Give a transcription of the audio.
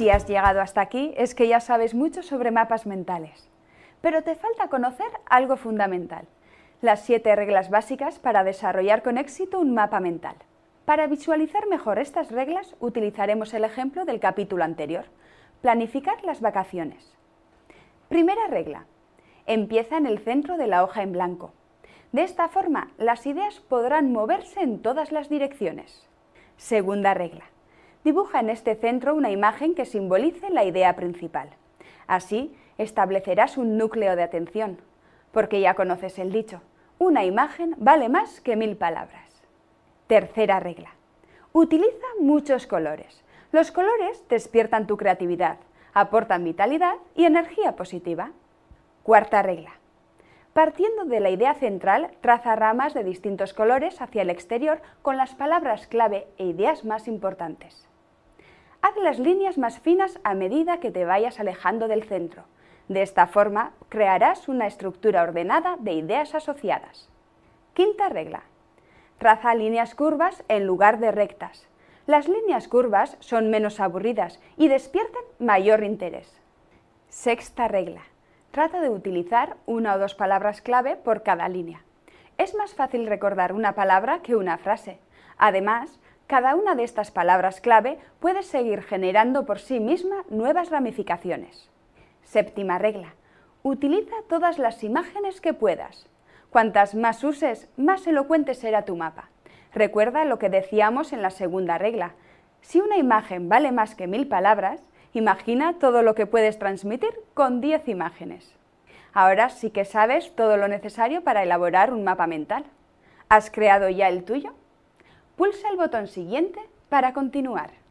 Si has llegado hasta aquí es que ya sabes mucho sobre mapas mentales, pero te falta conocer algo fundamental, las siete reglas básicas para desarrollar con éxito un mapa mental. Para visualizar mejor estas reglas utilizaremos el ejemplo del capítulo anterior, planificar las vacaciones. Primera regla, empieza en el centro de la hoja en blanco. De esta forma, las ideas podrán moverse en todas las direcciones. Segunda regla, dibuja en este centro una imagen que simbolice la idea principal. Así establecerás un núcleo de atención, porque ya conoces el dicho, una imagen vale más que mil palabras. Tercera regla. Utiliza muchos colores. Los colores despiertan tu creatividad, aportan vitalidad y energía positiva. Cuarta regla. Partiendo de la idea central, traza ramas de distintos colores hacia el exterior con las palabras clave e ideas más importantes. Haz las líneas más finas a medida que te vayas alejando del centro. De esta forma, crearás una estructura ordenada de ideas asociadas. Quinta regla. Traza líneas curvas en lugar de rectas. Las líneas curvas son menos aburridas y despiertan mayor interés. Sexta regla. Trata de utilizar una o dos palabras clave por cada línea. Es más fácil recordar una palabra que una frase. Además, cada una de estas palabras clave puede seguir generando por sí misma nuevas ramificaciones. Séptima regla. Utiliza todas las imágenes que puedas. Cuantas más uses, más elocuente será tu mapa. Recuerda lo que decíamos en la segunda regla. Si una imagen vale más que mil palabras, Imagina todo lo que puedes transmitir con 10 imágenes. Ahora sí que sabes todo lo necesario para elaborar un mapa mental. ¿Has creado ya el tuyo? Pulsa el botón siguiente para continuar.